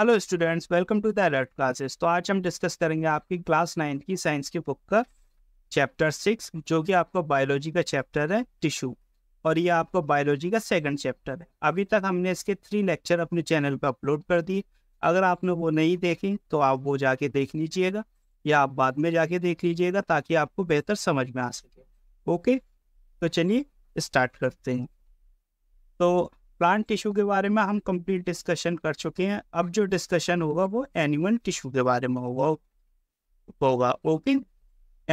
Hello students welcome to the alert classes तो आज हम डिस्कस करेंगे आपकी क्लास नाइन्थ की साइंस की बुक का चैप्टर सिक्स जो कि आपका बायोलॉजी का चैप्टर है टिश्यू और ये आपका बायोलॉजी का सेकंड चैप्टर है अभी तक हमने इसके थ्री लेक्चर अपने चैनल पर अपलोड कर दिए अगर आपने वो नहीं देखे तो आप वो जाके देख लीजिएगा या आप बाद में जाके देख लीजिएगा ताकि आपको बेहतर समझ में आ सके ओके तो चलिए स्टार्ट करते हैं तो प्लांट टिश्यू के बारे में हम कंप्लीट डिस्कशन कर चुके हैं अब जो डिस्कशन होगा वो एनिमल टिश्यू के बारे में होगा होगा ओके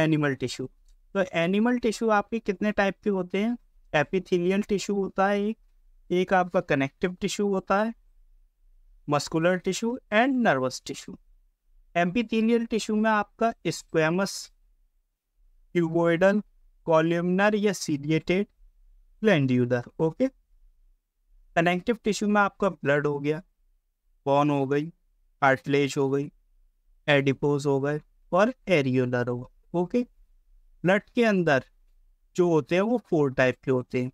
एनिमल टिश्यू तो एनिमल टिश्यू आपके कितने टाइप के होते हैं एपिथेलियल टिश्यू होता है एक एक आपका कनेक्टिव टिश्यू होता है muscular tissue and nervous tissue epithelial tissue में आपका स्क्वेमस क्यूबोइडल कॉल्यूमनर या ciliated glandular okay connective tissue में आपका ब्लड हो गया बॉन हो गई कार्टिलेज हो गई एडिपोज हो गए और एरियोलर हो गए ओके ब्लड के अंदर जो होते हैं वो फोर टाइप के होते हैं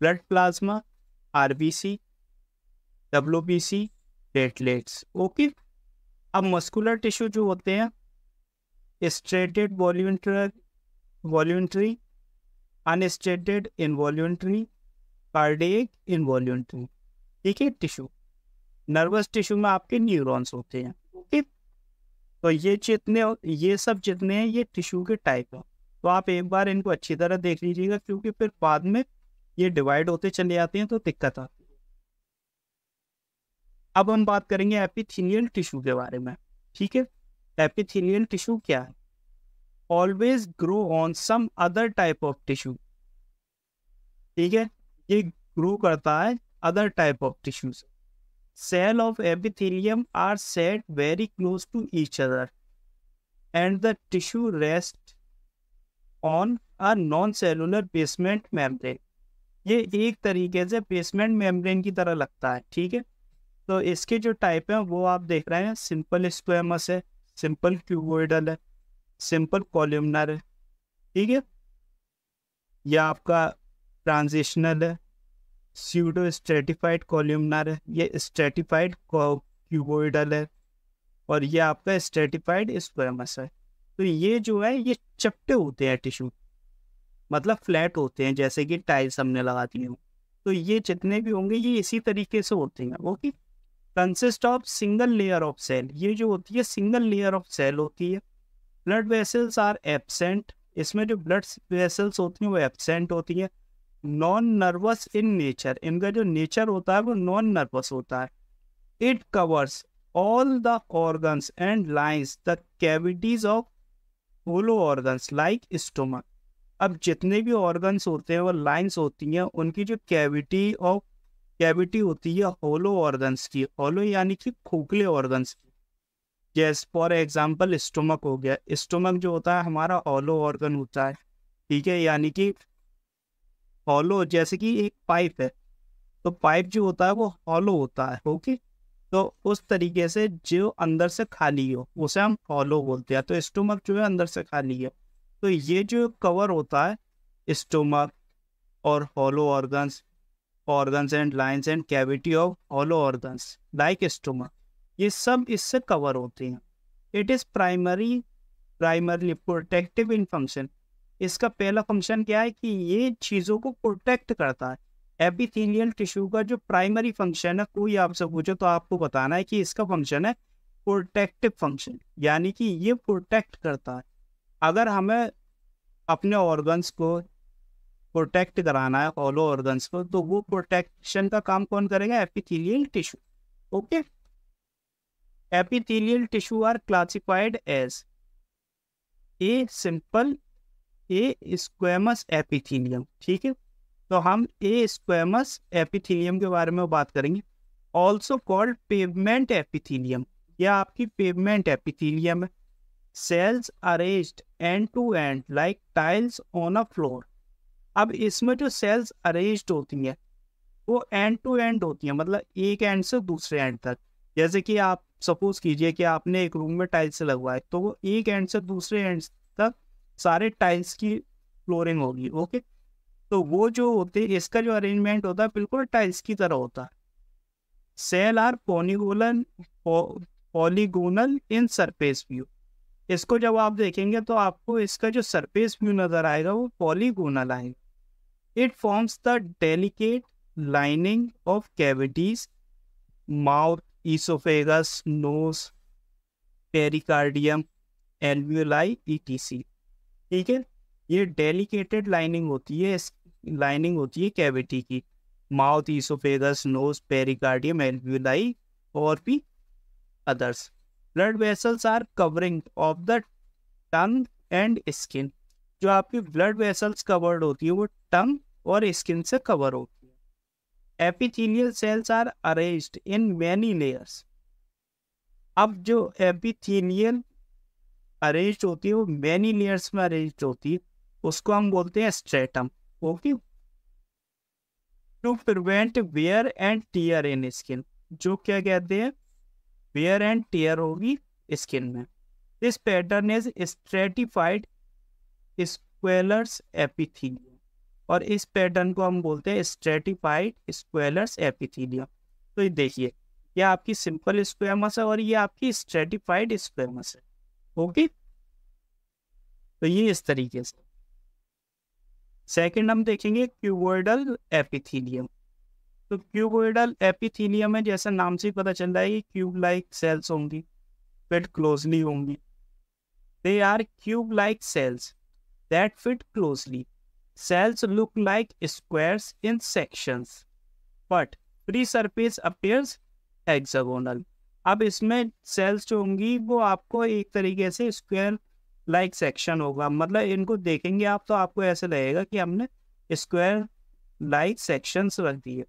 blood plasma R B C W B C platelets okay अब मस्कुलर टिश्यू जो होते हैं striated voluntary voluntary unstriated involuntary cardiac involuntary ठीक है टिश्यू नर्वस टिश्यू में आपके न्यूरॉन्स होते हैं ओके तो ये जितने ये सब जितने हैं ये टिश्यू के टाइप हैं तो आप एक बार इनको अच्छी तरह देख लीजिएगा क्योंकि फिर बाद में ये डिवाइड होते चले जाते हैं तो दिक्कत आती है अब हम बात करेंगे एपिथीलियल टिश्यू के बारे में ठीक है एपिथीलियल टिश्यू क्या है always grow on some other type of tissue ठीक है ये ग्रो करता है other type of tissues cell of epithelium are set very close to each other and the tissue rest on a non cellular basement membrane ये एक तरीके से basement membrane की तरह लगता है ठीक है तो इसके जो टाइप हैं वो आप देख रहे हैं सिंपल स्क्वेमस है सिंपल क्यूबोइडल है सिंपल कॉल्यूमनर है ठीक है या आपका ट्रांजिशनल है सीडो स्ट्रेटिफाइड कॉल्यूमनर है ये स्ट्रेटिफाइड क्यूबोइडल है और ये आपका स्ट्रेटिफाइड स्क्वेमस है तो ये जो है ये चपटे होते हैं टिश्यू मतलब फ्लैट होते हैं जैसे कि टाइल्स हमने लगा दिए हूँ तो ये जितने भी होंगे ये इसी तरीके से होते हैं okay consist of single layer of cell ये जो होती है सिंगल लेयर ऑफ सेल होती है ब्लड वेसल्स आर एबसेंट इसमें जो ब्लड वेसल्स होती हैं वो एबसेंट होती हैं नॉन नर्वस इन नेचर इनका जो नेचर होता है वो नॉन नर्वस होता है it covers all the organs and lines the cavities of hollow organs like stomach अब जितने भी ऑर्गन्स होते हैं वो लाइन्स होती हैं उनकी जो कैविटी ऑफ कैविटी होती है होलो ऑर्गन्स की होलो यानी कि खोखले ऑर्गन्स की जैस फॉर एग्जाम्पल स्टोमक हो गया स्टोमक जो होता है हमारा होलो ऑर्गन होता है ठीक है यानी कि हॉलो जैसे कि एक पाइप है तो पाइप जो होता है वो हॉलो होता है ओके तो उस तरीके से जो अंदर से खाली हो उसे हम हॉलो बोलते हैं तो स्टोमक जो है अंदर से खाली है तो ये जो कवर होता है स्टोमक और hollow organs organs and lines and cavity of hollow organs like stomach ये सब इससे कवर होते हैं it is primary primarily protective in function इसका पहला फंक्शन क्या है कि ये चीज़ों को प्रोटेक्ट करता है एपिथेलियल टिश्यू का जो प्राइमरी फंक्शन है कोई आपसे पूछे तो आपको बताना है कि इसका फंक्शन है प्रोटेक्टिव फंक्शन यानी कि ये प्रोटेक्ट करता है अगर हमें अपने ऑर्गन्स को प्रोटेक्ट कराना है ऑलो ऑर्गन्स को तो वो प्रोटेक्शन का काम कौन करेगा epithelial tissue okay epithelial tissue are classified as a simple a squamous epithelium ठीक है तो हम ए स्क्वेमस एपिथीलियम के बारे में बात करेंगे ऑल्सो कॉल्ड पेवमेंट एपिथीलियम यह आपकी पेवमेंट एपिथीलियम है cells arrange end to end like tiles on a floor अब इसमें जो सेल्स अरेज होती हैं वो एंड टू एंड होती हैं मतलब एक एंड से दूसरे एंड तक जैसे कि आप सपोज कीजिए कि आपने एक रूम में टाइल्स लगवाए तो वो एक एंड से दूसरे एंड तक सारे टाइल्स की फ्लोरिंग होगी ओके तो वो जो होते इसका जो अरेंजमेंट होता है बिल्कुल टाइल्स की तरह होता है सेल आर पोनीगोलन पॉलीगोनल इन सरफेस व्यू इसको जब आप देखेंगे तो आपको इसका जो सरफेस व्यू नज़र आएगा वो पॉलीगोनल आएगा it forms the delicate lining of cavities mouth oesophagus nose pericardium alveoli सी ठीक है ये डेलिकेटेड लाइनिंग होती है लाइनिंग होती है कैविटी की mouth oesophagus nose pericardium alveoli और भी others blood vessels are covering of the tongue and skin जो आपकी ब्लड वेसल्स कवर्ड होती है वो टंग और स्किन से कवर होती है epithelial cells are arranged in many layers अब जो एपिथीलियल अरेंज होती है वो मैनी लेयर्स में अरेंज होती है उसको हम बोलते हैं stratum okay to prevent wear and tear in skin जो क्या कहते हैं वेयर एंड टीयर होगी स्किन में this pattern is stratified squamous epithelium और इस पैटर्न को हम बोलते हैं स्ट्रेटिफाइड स्क्वेलर्स एपिथीलियम तो ये देखिए ये आपकी सिंपल स्क्वेमस है और ये आपकी स्ट्रेटिफाइड स्क्वेमस है ओके तो ये इस तरीके से सेकंड हम देखेंगे क्यूबोइडल एपिथीलियम तो क्यूबोइडल एपिथीलियम है जैसा नाम से पता चल रहा है कि क्यूब लाइक सेल्स होंगी फिट क्लोजली होंगी they are cube like cells that fit closely cells look like squares in sections but free surface appears hexagonal. अब इसमें सेल्स जो होंगी वो आपको एक तरीके से स्क्वायर लाइक सेक्शन होगा मतलब इनको देखेंगे आप तो आपको ऐसे लगेगा कि हमने स्क्वायर लाइक सेक्शंस रख दिए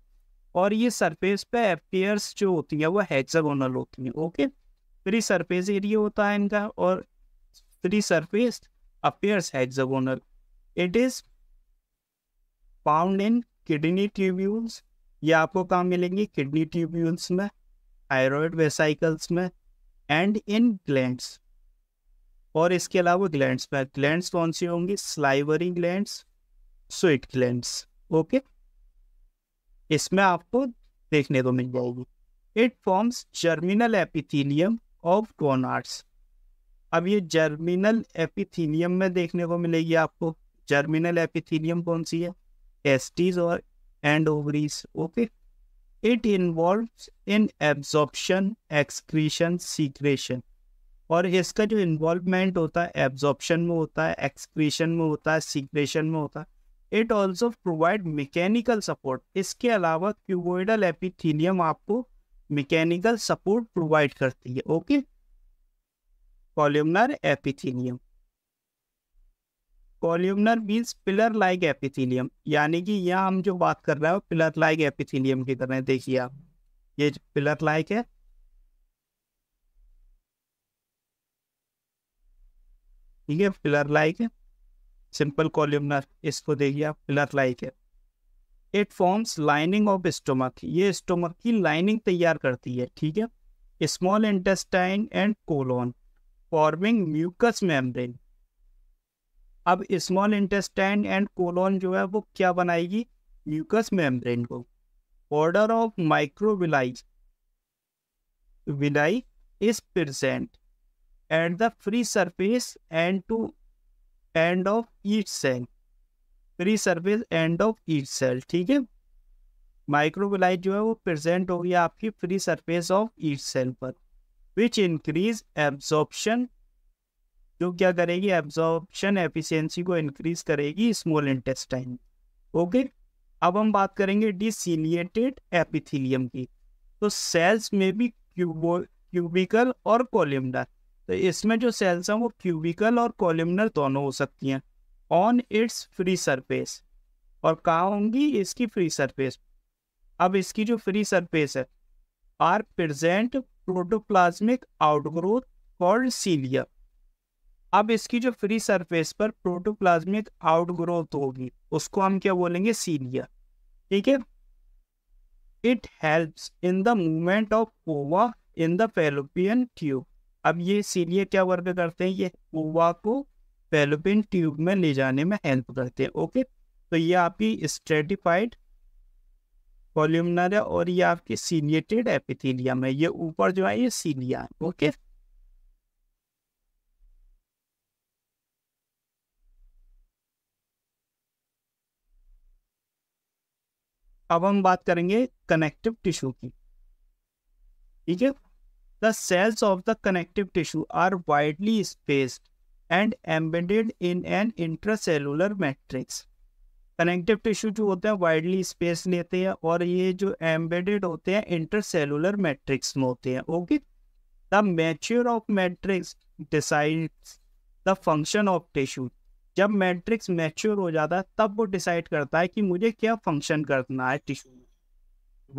और ये सरफेस पे एफटीयर्स जो होती है वो हेक्सागोनल होती हैं ओके फ्री सरफेस एरिया होता है इनका और free surface appears hexagonal it is found in kidney tubules ये आपको कहाँ मिलेंगी किडनी ट्यूब्यूल्स में थायरॉयड वेसाइकल्स में एंड इन ग्लैंड्स और इसके अलावा ग्लैंड्स में ग्लैंड्स कौन सी होंगी salivary glands sweat glands okay इसमें आपको देखने को मिल जाएगी it forms germinal epithelium of gonads अब ये जर्मिनल एपिथीलियम में देखने को मिलेगी आपको जर्मिनल एपिथीलियम कौन सी है एस्टीज और and ovaries okay it involve in absorption, excretion secretion और इसका जो इन्वॉल्वमेंट होता है एब्जॉर्प्शन में होता है एक्सक्रीशन में होता है सीक्रेशन में होता है it also provide mechanical support इसके अलावा क्यूबोइडल एपिथीलियम आपको मैकेनिकल सपोर्ट प्रोवाइड करती है okay columnar epithelium columnar means pillar like epithelium यानी कि यह हम जो बात कर रहे हैं पिलर लाइक एपिथीलियम की तरह देखिए आप ये पिलर लाइक है ठीक है पिलर लाइक है सिंपल कॉल्यूमनर इसको देखिए आप पिलर लाइक है it forms lining of stomach ये स्टोमक की लाइनिंग तैयार करती है ठीक है small intestine and colon forming mucus membrane अब स्मॉल इंटेस्टाइन एंड कोलोन जो है वो क्या बनाएगी म्यूकस मेम्ब्रेन को order of microvilli villi is present at the free surface end to end of each cell free surface end of each cell ठीक है microvilli जो है वो प्रेजेंट होगी आपकी free surface of each cell पर which increase absorption जो तो क्या करेगी एब्जॉर्प्शन एफिशिएंसी को इंक्रीज करेगी स्मॉल इंटेस्टाइन ओके अब हम बात करेंगे डिसीलिएटेड एपिथीलियम की तो सेल्स में भी क्यूबो क्यूबिकल और कॉलिमडर तो इसमें जो सेल्स हैं वो क्यूबिकल और कोलिमडर दोनों हो सकती हैं ऑन इट्स फ्री सरफेस और कहा होंगी इसकी फ्री सरफेस अब इसकी जो फ्री सरफेस है are present protoplasmic outgrowth called cilium अब इसकी जो फ्री सरफेस पर प्रोटोप्लाज्मिक आउटग्रोथ होगी उसको हम क्या बोलेंगे सीलिया ठीक है it helps in the movement of ova in the fallopian tube अब ये सीलिया क्या वर्क करते हैं ये ओवा को फेलोपियन ट्यूब में ले जाने में हेल्प करते हैं ओके तो ये आपकी स्ट्रेटिफाइड वॉल्यूमनर है और ये आपकी सीनियटेड एपिथीलियम है ये ऊपर जो है ये सीलिया है ओके अब हम बात करेंगे कनेक्टिव टिश्यू की ठीक है the cells of the connective tissue are widely spaced and embedded in an intracellular matrix connective tissue जो होते हैं वाइडली स्पेस लेते हैं और ये जो एम्बेडेड होते हैं इंटरसेलुलर मैट्रिक्स में होते हैं okay the mature of matrix decides the function of tissue जब मैट्रिक्स मैच्योर हो जाता है तब वो डिसाइड करता है कि मुझे क्या फंक्शन करना है टिश्यू में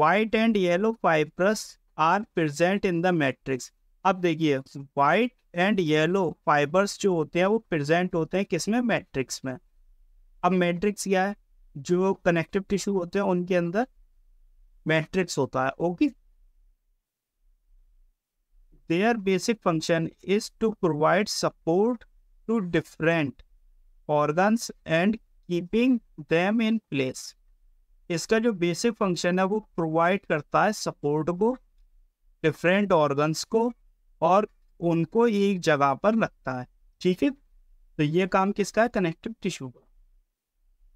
white and yellow fibrous are present in the matrix अब देखिए वाइट एंड येलो फाइबर्स जो होते हैं वो प्रेजेंट होते हैं किसमें मैट्रिक्स में अब मैट्रिक्स क्या है जो कनेक्टिव टिश्यू होते हैं उनके अंदर मैट्रिक्स होता है okay their basic function is to provide support to different organs and keeping them in place इसका जो बेसिक फंक्शन है वो प्रोवाइड करता है सपोर्ट को डिफरेंट ऑर्गन्स को और उनको एक जगह पर रखता है ठीक है तो ये काम किसका है कनेक्टिव टिश्यू का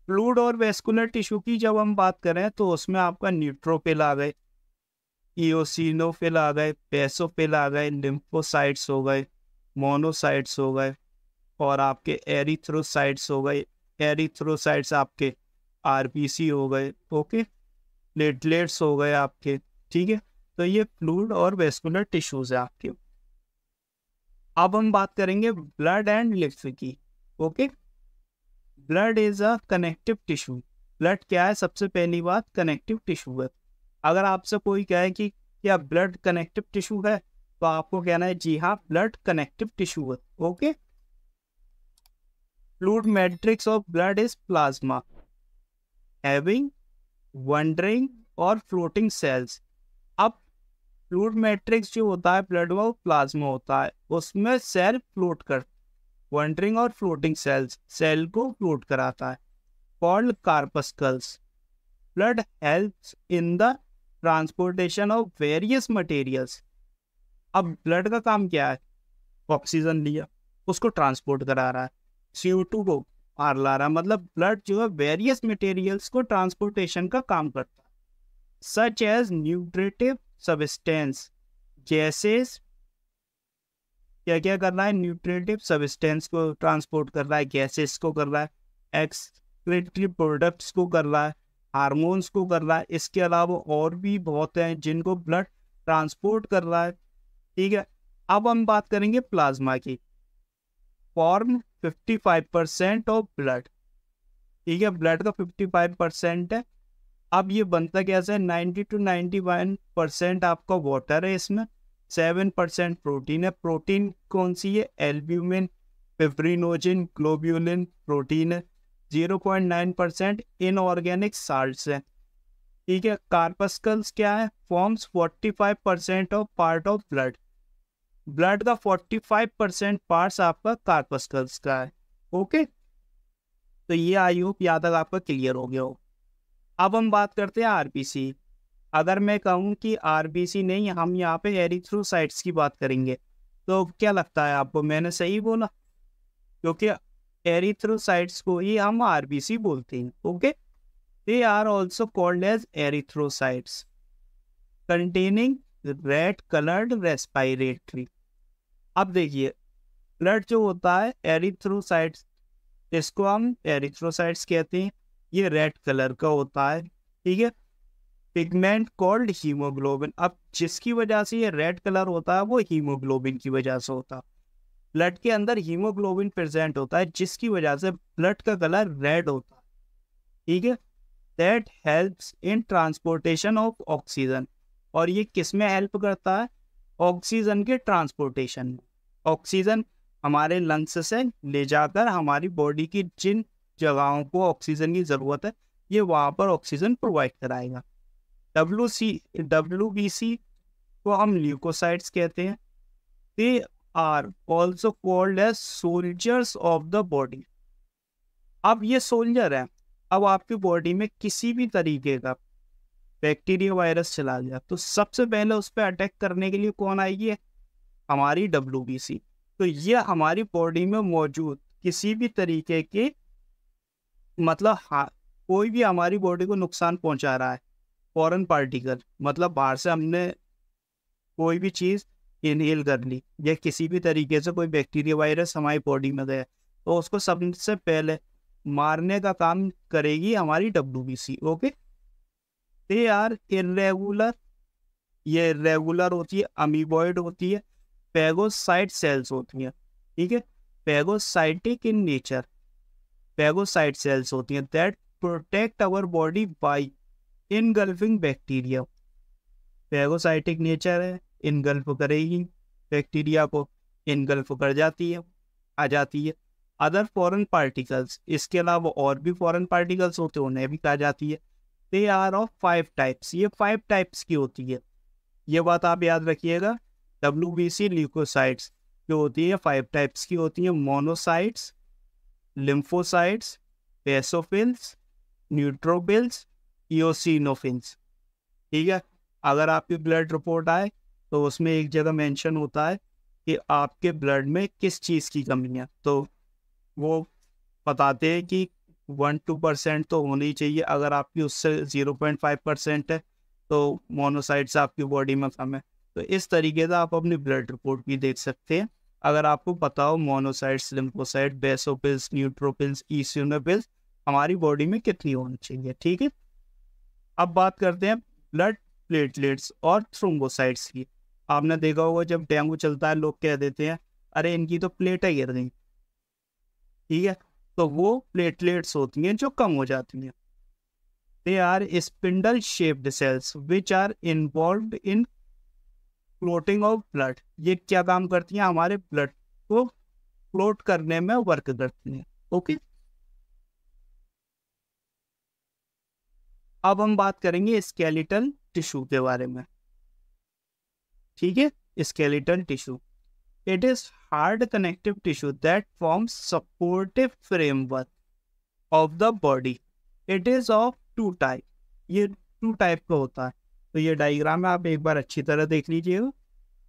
फ्लूड और वेस्कुलर टिश्यू की जब हम बात करें तो उसमें आपका न्यूट्रोपिल आ गए ईओसिनोफिल आ गए पेसोफिल आ गए लिम्फोसाइट्स हो गए मोनोसाइट्स हो गए और आपके एरिथ्रोसाइड्स हो गए एरिथ्रोसाइड्स आपके आरपीसी हो गए ओके प्लेटलेट्स हो गए आपके ठीक है तो ये फ्लूड और वेस्कुलर टिश्यूज है आपके अब हम बात करेंगे ब्लड एंड लिप्स की okay blood is a connective tissue blood क्या है सबसे पहली बात कनेक्टिव टिश्यू है अगर आपसे कोई कहे कि क्या ब्लड कनेक्टिव टिश्यू है तो आपको कहना है जी हाँ ब्लड कनेक्टिव टिश्यू है okay fluid matrix of blood is plasma having wandering और फ्लोटिंग सेल्स अब फ्लूड मैट्रिक्स जो होता है ब्लड में वो प्लाज्मा होता है उसमें सेल फ्लोट कर वंडरिंग और फ्लोटिंग सेल्स सेल को फ्लोट कराता है called corpuscles blood helps in the transportation of various materials अब ब्लड का काम क्या है ऑक्सीजन लिया उसको ट्रांसपोर्ट करा रहा है सीओ टू को आर ला रहा मतलब ब्लड जो है वेरियस मटेरियल्स को ट्रांसपोर्टेशन का काम करता है सच एज न्यूट्रेटिव सबिस्टेंस जैसे क्या क्या कर रहा है न्यूट्रेटिव सबिस्टेंस को ट्रांसपोर्ट कर रहा है गैसेस को कर रहा है एक्सक्रेटरी प्रोडक्ट्स को कर रहा है हारमोन्स को कर रहा है इसके अलावा और भी बहुत हैं जिनको ब्लड ट्रांसपोर्ट कर रहा है ठीक है अब हम बात करेंगे प्लाज्मा की form fifty percent of blood ठीक है ब्लड का फिफ्टी परसेंट है अब ये बनता कैसे है ninety two ninety one percent आपका वाटर है इसमें सेवन परसेंट प्रोटीन है प्रोटीन कौन सी है एल्ब्यूमिन पेप्रिनोजिन ग्लोब्यूलिन प्रोटीन है zero point nine percent inorganic salt है ठीक है कार्पस्कल्स क्या है forms forty five percent of part of blood blood का 45 परसेंट पार्ट आपका कार्पस्कल्स का है ओके तो ये आई होप यहाँ तक आपका क्लियर हो गया हो अब हम बात करते हैं आरबीसी अगर मैं कहूँ कि आरबीसी नहीं हम यहाँ पे एरिथ्रोसाइट्स की बात करेंगे तो क्या लगता है आपको मैंने सही बोला क्योंकि एरिथ्रोसाइट्स को ही हम आरबीसी बोलते हैं okay they are also called as erythrocytes containing red coloured respiratory अब देखिए ब्लड जो होता है एरिथ्रोसाइट्स इसको हम एरिथ्रोसाइट्स कहते हैं ये रेड कलर का होता है ठीक है पिगमेंट कॉल्ड हीमोग्लोबिन अब जिसकी वजह से ये रेड कलर होता है वो हीमोग्लोबिन की वजह से होता है ब्लड के अंदर हीमोग्लोबिन प्रेजेंट होता है जिसकी वजह से ब्लड का कलर रेड होता है ठीक है that helps in transportation of oxygen और ये किस में हेल्प करता है ऑक्सीजन के ट्रांसपोर्टेशन में ऑक्सीजन हमारे लंग्स से ले जाकर हमारी बॉडी की जिन जगहों को ऑक्सीजन की ज़रूरत है ये वहाँ पर ऑक्सीजन प्रोवाइड कराएगा W C W B C को हम ल्यूकोसाइड्स कहते हैं they are also called as soldiers of the body अब ये सोल्जर है अब आपकी बॉडी में किसी भी तरीके का बैक्टीरिया वायरस चला गया तो सबसे पहले उस पर अटैक करने के लिए कौन आएगी हमारी डब्ल्यू तो यह हमारी बॉडी में मौजूद किसी भी तरीके के मतलब हाँ कोई भी हमारी बॉडी को नुकसान पहुंचा रहा है फॉरेन पार्टिकल मतलब बाहर से हमने कोई भी चीज़ इनहेल कर ली या किसी भी तरीके से कोई बैक्टीरिया वायरस हमारी बॉडी में गया तो उसको सबसे पहले मारने का काम करेगी हमारी W okay they are irregular ये रेगुलर होती है अमीबॉइड होती है पैगोसाइट सेल्स होती हैं ठीक है पैगोसाइटिक इन नेचर पैगोसाइट सेल्स होती हैं that protect our body by engulfing bacteria phagocytic nature है इनगल्फ करेगी बैक्टीरिया को इनगल्फ कर जाती है आ जाती है अदर फॉरेन पार्टिकल्स इसके अलावा और भी फॉरेन पार्टिकल्स होते हैं उन्हें भी कहा जाती है they are of five types ये फाइव टाइप्स की होती है ये बात आप याद रखिएगा डब्ल्यू बी सी ल्यूकोसाइट्स जो होती है फाइव टाइप्स की होती है monocytes lymphocytes basophils neutrophils eosinophils ठीक है अगर आपकी ब्लड रिपोर्ट आए तो उसमें एक जगह मेंशन होता है कि आपके ब्लड में किस चीज़ की कमी है तो वो बताते हैं कि वन टू परसेंट तो होनी चाहिए अगर आपकी उससे ज़ीरो पॉइंट फाइव परसेंट है तो मोनोसाइड्स आपकी बॉडी में कम है तो इस तरीके से आप अपनी ब्लड रिपोर्ट भी देख सकते हैं अगर आपको पता हो मोनोसाइड्स लिम्फोसाइड बेसोपिल्स न्यूट्रोपिल्स ईस्यूनोपिल्स हमारी बॉडी में कितनी होनी चाहिए ठीक है अब बात करते हैं ब्लड प्लेटलेट्स और थ्रोम्बोसाइड्स की आपने देखा होगा जब डेंगू चलता है लोग कह देते हैं अरे इनकी तो प्लेटें गिर गई ठीक है तो वो प्लेटलेट्स होती हैं जो कम हो जाती हैं they are spindle shaped cells which are involve in clotting of blood ये क्या काम करती हैं हमारे ब्लड को क्लोट करने में वर्क करती हैं ओके okay? अब हम बात करेंगे स्केलेटल टिश्यू के बारे में ठीक है skeletal tissue it is hard connective tissue that forms supportive framework of the body it is of two type ये टू टाइप का होता है तो ये डायग्राम आप एक बार अच्छी तरह देख लीजिएगा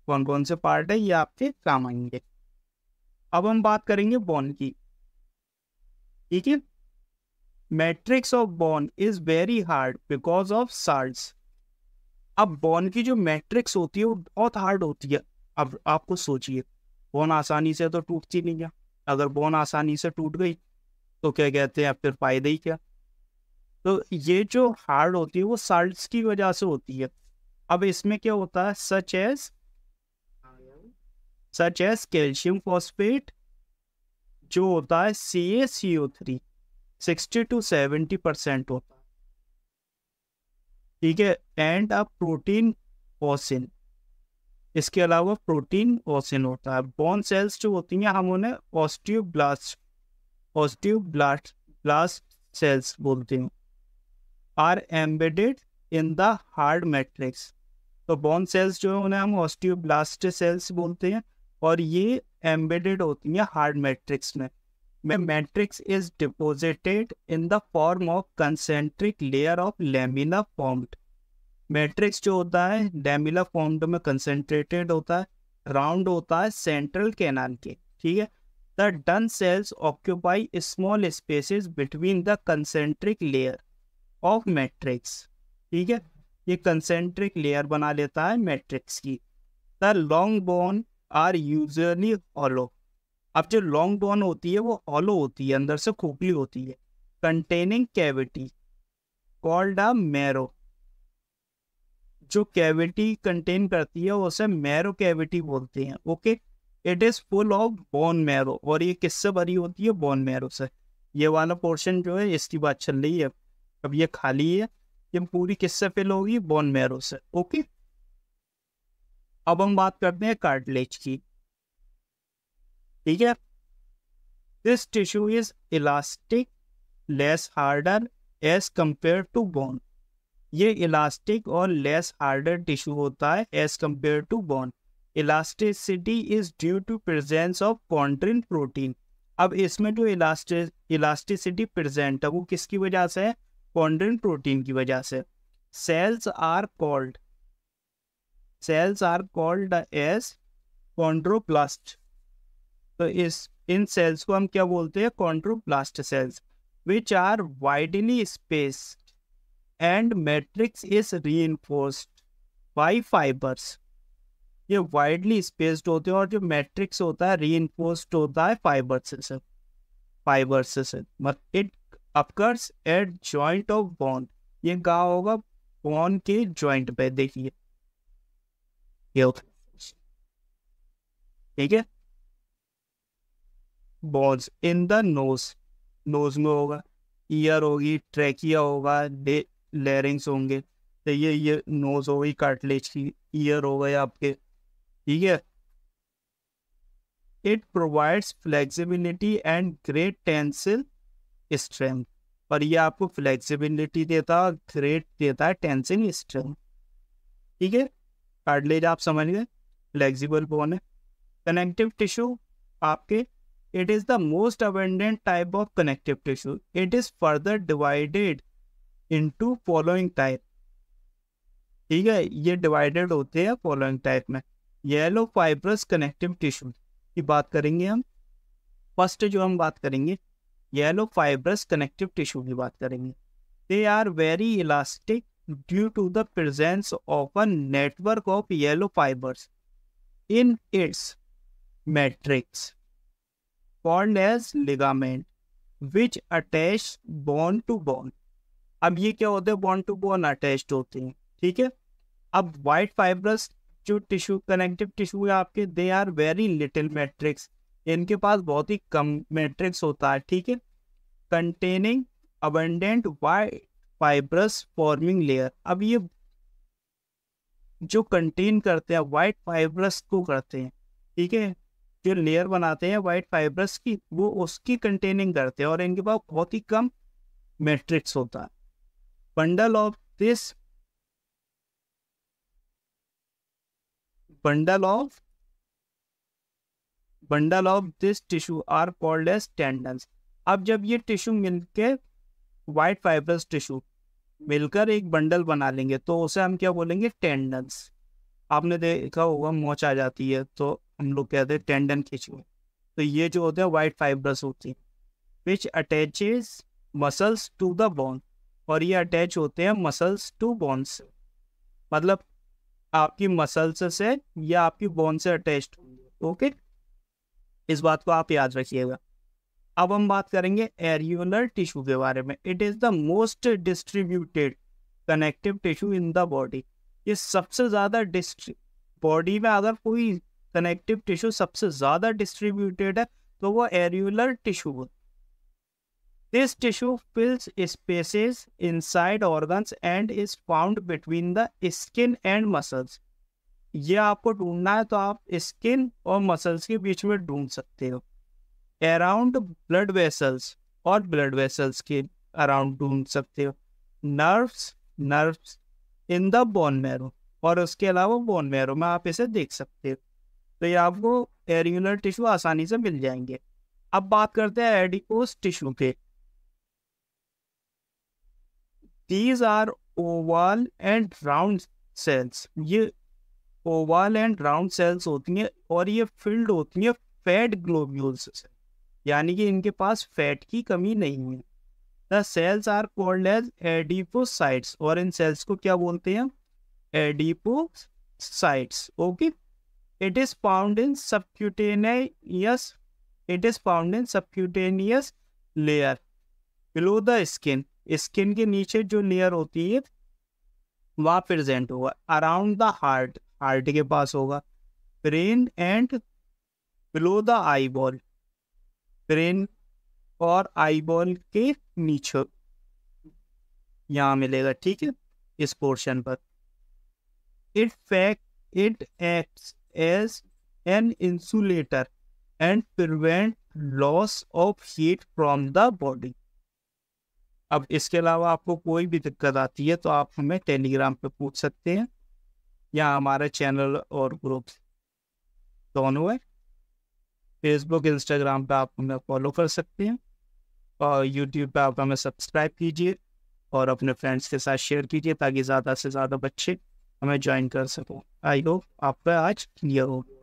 कौन कौन से पार्ट है ये आपके काम आएंगे अब हम बात करेंगे बोन की ठीक है matrix of bone is very hard because of salt अब बॉन की जो मैट्रिक्स होती है वो बहुत हार्ड होती है अब आपको सोचिए बोन आसानी से तो टूटती नहीं है अगर बोन आसानी से टूट गई तो क्या कहते हैं फिर फायदे ही क्या तो ये जो हार्ड होती है वो साल्ट की वजह से होती है अब इसमें क्या होता है such as such as calcium phosphate जो होता है C A C O three sixty two seventy percent होता है ठीक है एंड अ प्रोटीन ऑसिन इसके अलावा प्रोटीन ओसिन होता है बोन सेल्स जो होती हैं हम उन्हें osteoblast osteoblast blast cells बोलते हैं are embedded in the hard matrix तो बोन सेल्स जो है उन्हें हम ऑस्टिव ब्लास्ट सेल्स बोलते हैं और ये एम्बेडेड होती हैं हार्ड मैट्रिक्स में matrix is deposited in the form of concentric layer of lamina formed matrix जो होता है डेमिला फॉर्म्ड में कंसेंट्रेटेड होता है राउंड होता है सेंट्रल कैनाल के ठीक है the done cells occupy small spaces between the concentric layer of matrix ठीक है ये कंसेंट्रिक लेयर बना लेता है मैट्रिक्स की the long bone are usually hollow अब जो लॉन्ग बोन होती है वो हॉलो होती है अंदर से खोखली होती है containing cavity called a marrow जो कैविटी कंटेन करती है उसे मैरो कैविटी बोलते हैं okay it is full of bone marrow और ये किससे भरी होती है बोन मैरो से ये वाला पोर्शन जो है इसकी बात चल रही है अब ये खाली है ये पूरी किससे फिल होगी बोन मैरो से ओके अब हम बात करते हैं कार्टिलेज की ठीक है this tissue is elastic less harder as compare to bone ये इलास्टिक और लेस हार्डर टिश्यू होता है as compare to bone elasticity is due to presence of chondrin protein अब इसमें जो इलास्टिस इलास्टिसिटी प्रेजेंट है वो किसकी वजह से है कॉन्ड्रिन प्रोटीन की वजह से cells are called cells are called as chondroblast तो इस इन सेल्स को हम क्या बोलते हैं chondroblast cells which are widely space and matrix is re reinforced by fibres ये वाइडली स्पेस्ड होते हैं और जो मैट्रिक्स होता है री होता है फाइबर से फाइबर से it occurs at joint of bond ये कहा होगा बॉन्ड के जॉइंट पे देखिए ये ठीक है bones in the nose nose में होगा ईयर होगी ट्रेकिया होगा लेयरिंग्स होंगे तो ये ये नोज हो गई कार्टलेज की ईयर हो गए आपके ठीक है it provides flexibility and great tensile strength और ये आपको फ्लेक्सिबिलिटी देता है ग्रेट देता है टेंसिल स्ट्रेंथ ठीक है कार्टलेज आप समझ गए फ्लेक्सिबल बोन है कनेक्टिव टिश्यू आपके it is the most abundant type of connective tissue it is further divided into following type ठीक है ये डिवाइडेड होते हैं फॉलोइंग टाइप में येलो फाइब्रस कनेक्टिव टिश्यू की बात करेंगे हम फर्स्ट जो हम बात करेंगे येलो फाइब्रस कनेक्टिव टिश्यू की बात करेंगे they are very elastic due to the presence of a network of yellow fibres in its matrix called as ligament which attach bone to bone अब ये क्या होता है बॉन्ड टू बॉन्ड अटैच होते हैं ठीक है अब वाइट फाइब्रस जो टिश्यू कनेक्टिव टिश्यू है आपके they are very little matrix इनके पास बहुत ही कम मैट्रिक्स होता है ठीक है containing abundant white fibrous forming layer अब ये जो कंटेन करते हैं वाइट फाइब्रस को करते हैं ठीक है जो लेयर बनाते हैं वाइट फाइब्रस की वो उसकी कंटेनिंग करते हैं और इनके पास बहुत ही कम मैट्रिक्स होता है bundle of this bundle of bundle of this tissue are called as tendons अब जब ये टिश्यू मिलके वाइट फाइब्रस टिश्यू मिलकर एक बंडल बना लेंगे तो उसे हम क्या बोलेंगे टेंडन्स आपने देखा होगा मोच आ जाती है तो हम लोग कहते हैं टेंडन खिंचुए तो ये जो होते हैं वाइट फाइब्रस होती है which attaches muscles to the bone और ये अटैच होते हैं मसल्स टू बोन्स से मतलब आपकी मसल्स से या आपकी बोन से अटैच ओके इस बात को आप याद रखिएगा अब हम बात करेंगे एरियोलर टिश्यू के बारे में it is the most distributed connective tissue in the body ये सबसे ज़्यादा डिस्ट्री बॉडी में अगर कोई कनेक्टिव टिश्यू सबसे ज़्यादा डिस्ट्रीब्यूटेड है तो वो एरियोलर टिश्यू होता tissue fills spaces inside organs and is found between the skin and muscles ये आपको ढूंढना है तो आप स्किन और मसल्स के बीच में ढूंढ सकते हो अराउंड ब्लड वेसल्स और ब्लड वेसल्स के अराउंड ढूंढ सकते हो nerves nerves in the bone marrow और उसके अलावा बोन मैरो में आप इसे देख सकते हो तो ये आपको एरिगुलर टिश्यू आसानी से मिल जाएंगे अब बात करते हैं एडिकोस टिश्यू के these are oval and round cells ये ओवल एंड राउंड सेल्स होती हैं और ये फिल्ड होती हैं फैट ग्लोब्यूल्स से यानी कि इनके पास फैट की कमी नहीं है the cells are called as adipocytes और इन सेल्स को क्या बोलते हैं adipocytes okay it is found in subcutaneous it is found in subcutaneous layer below the skin skin के नीचे जो लेयर होती है वहां प्रेजेंट होगा अराउंड द हार्ट हार्ट के पास होगा brain and below the eyeball brain और आई बॉल के नीचे यहां मिलेगा ठीक है इस पोर्शन पर it fact it act as an insulator and prevent loss of heat from the body अब इसके अलावा आपको कोई भी दिक्कत आती है तो आप हमें टेलीग्राम पे पूछ सकते हैं या हमारे चैनल और ग्रुप दोनों तो है फेसबुक इंस्टाग्राम पे आप हमें फॉलो कर सकते हैं और यूट्यूब पे आप हमें सब्सक्राइब कीजिए और अपने फ्रेंड्स के साथ शेयर कीजिए ताकि ज़्यादा से ज़्यादा बच्चे हमें ज्वाइन कर सको आई होप आपका आज क्लियर हो